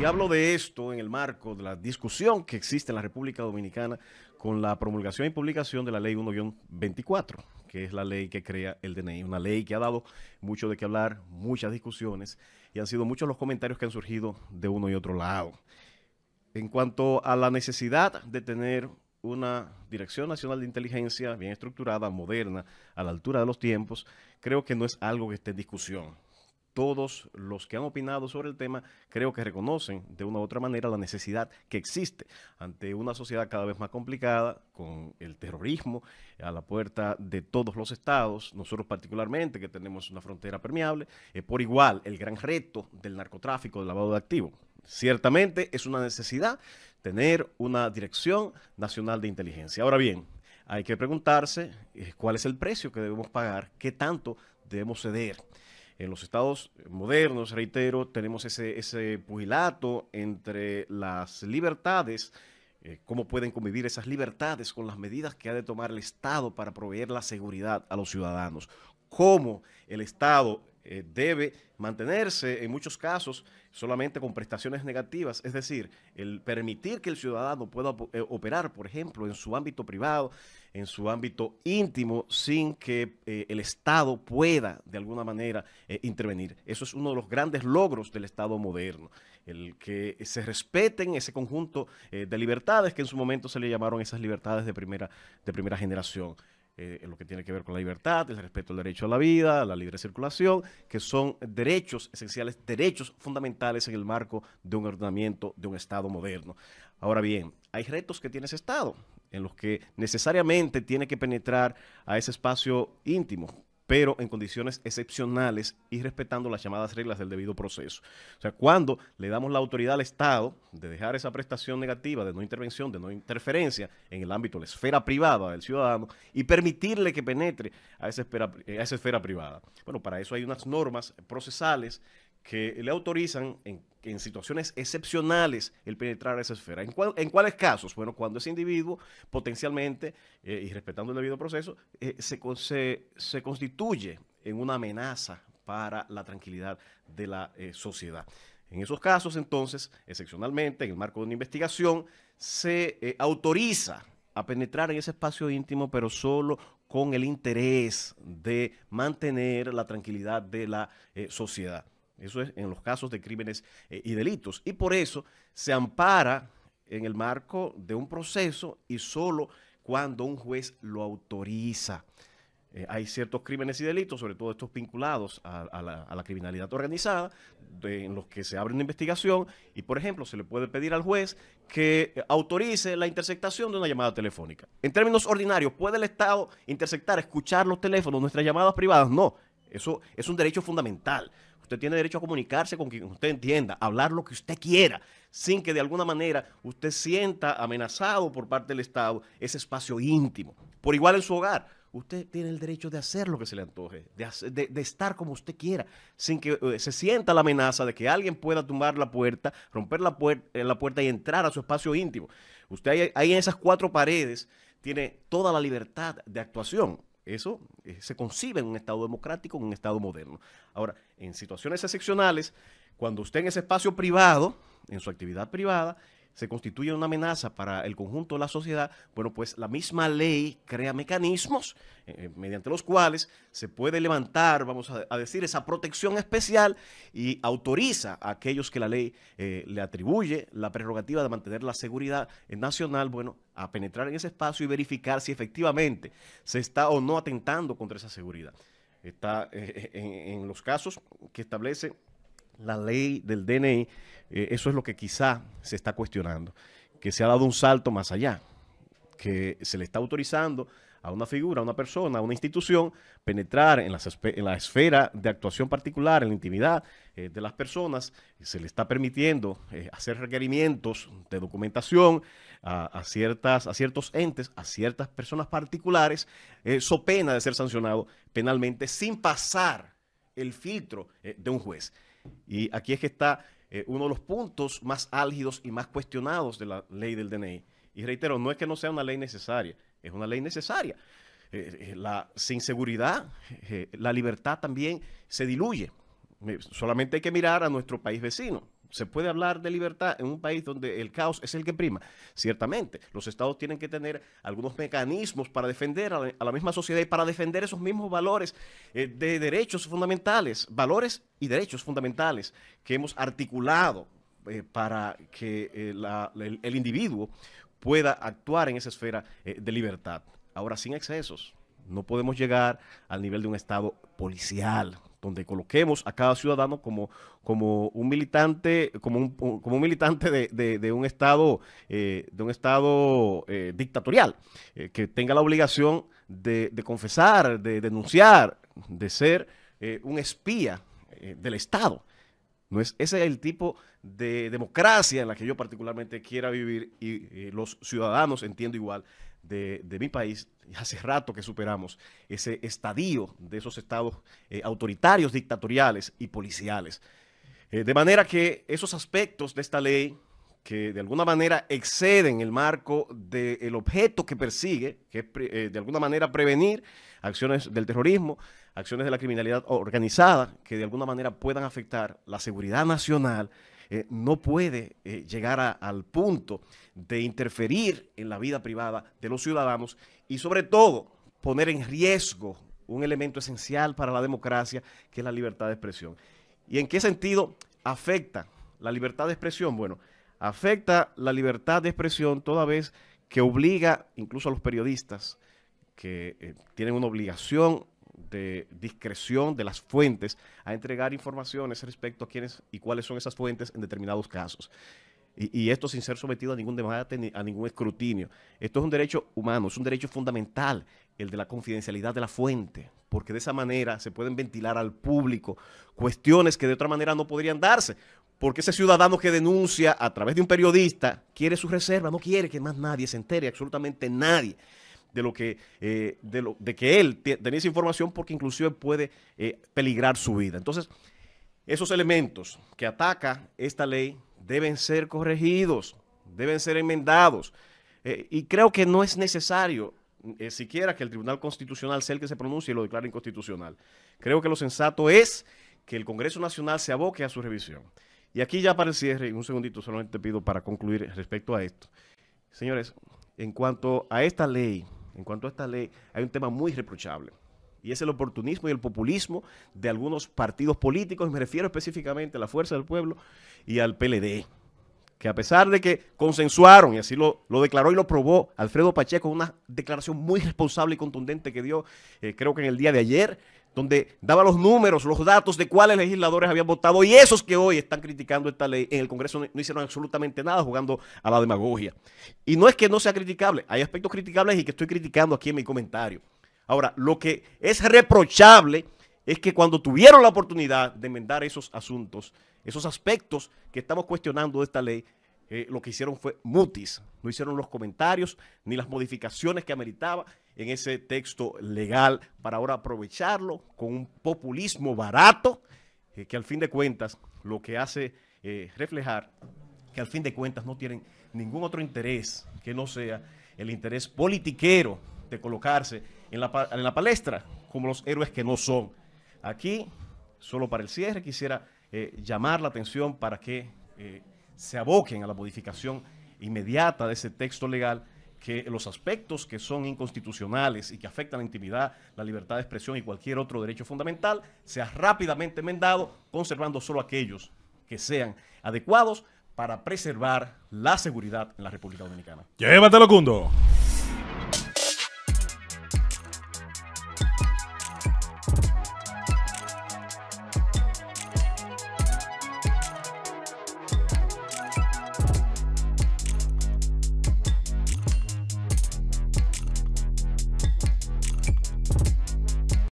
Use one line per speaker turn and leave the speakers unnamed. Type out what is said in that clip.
Y hablo de esto en el marco de la discusión que existe en la República Dominicana con la promulgación y publicación de la ley 1-24, que es la ley que crea el DNI, una ley que ha dado mucho de qué hablar, muchas discusiones, y han sido muchos los comentarios que han surgido de uno y otro lado. En cuanto a la necesidad de tener una Dirección Nacional de Inteligencia bien estructurada, moderna, a la altura de los tiempos, creo que no es algo que esté en discusión todos los que han opinado sobre el tema creo que reconocen de una u otra manera la necesidad que existe ante una sociedad cada vez más complicada, con el terrorismo a la puerta de todos los estados, nosotros particularmente que tenemos una frontera permeable, por igual el gran reto del narcotráfico, del lavado de activos. Ciertamente es una necesidad tener una Dirección Nacional de Inteligencia. Ahora bien, hay que preguntarse eh, cuál es el precio que debemos pagar, qué tanto debemos ceder. En los estados modernos, reitero, tenemos ese, ese pugilato entre las libertades, eh, cómo pueden convivir esas libertades con las medidas que ha de tomar el Estado para proveer la seguridad a los ciudadanos, cómo el Estado eh, debe mantenerse en muchos casos solamente con prestaciones negativas, es decir, el permitir que el ciudadano pueda eh, operar, por ejemplo, en su ámbito privado, en su ámbito íntimo, sin que eh, el Estado pueda de alguna manera intervenir. Eso es uno de los grandes logros del Estado moderno, el que se respeten ese conjunto de libertades que en su momento se le llamaron esas libertades de primera, de primera generación. Eh, en lo que tiene que ver con la libertad, el respeto al derecho a la vida, la libre circulación, que son derechos esenciales, derechos fundamentales en el marco de un ordenamiento de un Estado moderno. Ahora bien, hay retos que tiene ese Estado, en los que necesariamente tiene que penetrar a ese espacio íntimo, pero en condiciones excepcionales y respetando las llamadas reglas del debido proceso. O sea, cuando le damos la autoridad al Estado de dejar esa prestación negativa, de no intervención, de no interferencia en el ámbito de la esfera privada del ciudadano y permitirle que penetre a esa esfera, a esa esfera privada. Bueno, para eso hay unas normas procesales que le autorizan en, situaciones excepcionales el penetrar a esa esfera. ¿En, cuáles casos? Bueno, cuando ese individuo potencialmente, eh, y respetando el debido proceso, eh, se, se, constituye en una amenaza para la tranquilidad de la eh, sociedad. En esos casos, entonces, excepcionalmente, en el marco de una investigación, se autoriza a penetrar en ese espacio íntimo, pero solo con el interés de mantener la tranquilidad de la sociedad. Eso es en los casos de crímenes eh, y delitos. Y por eso se ampara en el marco de un proceso y solo cuando un juez lo autoriza. Eh, hay ciertos crímenes y delitos, sobre todo estos vinculados a, la, criminalidad organizada, en los que se abre una investigación y, por ejemplo, se le puede pedir al juez que eh, autorice la interceptación de una llamada telefónica. En términos ordinarios, ¿puede el Estado interceptar, escuchar los teléfonos, nuestras llamadas privadas? No, eso es un derecho fundamental. Usted tiene derecho a comunicarse con quien usted entienda, hablar lo que usted quiera, sin que de alguna manera usted sienta amenazado por parte del Estado ese espacio íntimo. Por igual en su hogar, usted tiene el derecho de hacer lo que se le antoje, de, estar como usted quiera, sin que eh, se sienta la amenaza de que alguien pueda tumbar la puerta, romper la, eh, puerta y entrar a su espacio íntimo. Usted ahí en esas cuatro paredes tiene toda la libertad de actuación. Eso eh, se concibe en un Estado democrático, en un Estado moderno. Ahora, en situaciones excepcionales, cuando usted en ese espacio privado, en su actividad privada, se constituye una amenaza para el conjunto de la sociedad, bueno, pues la misma ley crea mecanismos eh, eh, mediante los cuales se puede levantar, vamos a, decir, esa protección especial y autoriza a aquellos que la ley eh, le atribuye la prerrogativa de mantener la seguridad nacional, bueno, a penetrar en ese espacio y verificar si efectivamente se está o no atentando contra esa seguridad. Está en los casos que establece la ley del DNI, eh, eso es lo que quizá se está cuestionando, que se ha dado un salto más allá, que se le está autorizando a una figura, a una persona, a una institución, penetrar en, la esfera de actuación particular, en la intimidad eh, de las personas, se le está permitiendo eh, hacer requerimientos de documentación a, ciertas, a ciertos entes, a ciertas personas particulares, eso so pena de ser sancionado penalmente sin pasar el filtro de un juez. Y aquí es que está eh, uno de los puntos más álgidos y más cuestionados de la ley del DNI. Y reitero, no es que no sea una ley necesaria, es una ley necesaria. Eh, eh, la, sin seguridad, la libertad también se diluye. Solamente hay que mirar a nuestro país vecino. ¿Se puede hablar de libertad en un país donde el caos es el que prima? Ciertamente, los estados tienen que tener algunos mecanismos para defender a la, misma sociedad y para defender esos mismos valores eh, de derechos fundamentales, valores y derechos fundamentales que hemos articulado eh, para que eh, el, individuo pueda actuar en esa esfera de libertad. Ahora, sin excesos, no podemos llegar al nivel de un estado policial, donde coloquemos a cada ciudadano como, como un militante, como un, como un militante de, un estado, de un estado eh, eh, dictatorial, eh, que tenga la obligación de, confesar, de denunciar, de ser un espía del Estado. No es, ese es el tipo de democracia en la que yo particularmente quiera vivir y los ciudadanos, entiendo igual, de, mi país, hace rato que superamos ese estadio de esos estados eh, autoritarios, dictatoriales y policiales. Eh, de manera que esos aspectos de esta ley que de alguna manera exceden el marco del objeto que persigue, que es eh, de alguna manera prevenir acciones del terrorismo, acciones de la criminalidad organizada, que de alguna manera puedan afectar la seguridad nacional, eh, no puede eh, llegar al punto de interferir en la vida privada de los ciudadanos y sobre todo poner en riesgo un elemento esencial para la democracia, que es la libertad de expresión. ¿Y en qué sentido afecta la libertad de expresión? Bueno, afecta la libertad de expresión toda vez que obliga incluso a los periodistas que eh, tienen una obligación de discreción de las fuentes a entregar informaciones respecto a quiénes y cuáles son esas fuentes en determinados casos. Y, esto sin ser sometido a ningún debate ni a ningún escrutinio. Esto es un derecho humano, es un derecho fundamental, el de la confidencialidad de la fuente, porque de esa manera se pueden ventilar al público cuestiones que de otra manera no podrían darse, porque ese ciudadano que denuncia a través de un periodista quiere su reserva, no quiere que más nadie se entere, absolutamente nadie de lo que eh, lo, de que él tenía esa información porque inclusive puede eh, peligrar su vida. Entonces, esos elementos que ataca esta ley deben ser corregidos, deben ser enmendados. Eh, y creo que no es necesario siquiera que el Tribunal Constitucional sea el que se pronuncie y lo declare inconstitucional. Creo que lo sensato es que el Congreso Nacional se aboque a su revisión. Y aquí ya para el cierre, un segundito solamente pido para concluir respecto a esto. Señores, en cuanto a esta ley en cuanto a esta ley, hay un tema muy reprochable. Y es el oportunismo y el populismo de algunos partidos políticos, me refiero específicamente a la Fuerza del Pueblo y al PLD, que a pesar de que consensuaron, y así lo, declaró y lo probó Alfredo Pacheco, una declaración muy responsable y contundente que dio, eh, creo que en el día de ayer, donde daba los números, los datos de cuáles legisladores habían votado y esos que hoy están criticando esta ley en el Congreso no, hicieron absolutamente nada jugando a la demagogia. Y no es que no sea criticable, hay aspectos criticables y que estoy criticando aquí en mi comentario. Ahora, lo que es reprochable es que cuando tuvieron la oportunidad de enmendar esos asuntos, esos aspectos que estamos cuestionando de esta ley, eh, lo que hicieron fue mutis, no hicieron los comentarios ni las modificaciones que ameritaba en ese texto legal para ahora aprovecharlo con un populismo barato eh, que al fin de cuentas lo que hace eh, reflejar que al fin de cuentas no tienen ningún otro interés que no sea el interés politiquero de colocarse en la, en la palestra como los héroes que no son. Aquí, solo para el cierre, quisiera eh, llamar la atención para que se aboquen a la modificación inmediata de ese texto legal que los aspectos que son inconstitucionales y que afectan la intimidad, la libertad de expresión y cualquier otro derecho fundamental sea rápidamente enmendado, conservando solo aquellos que sean adecuados para preservar la seguridad en la República Dominicana. Llévatelo, Cundo.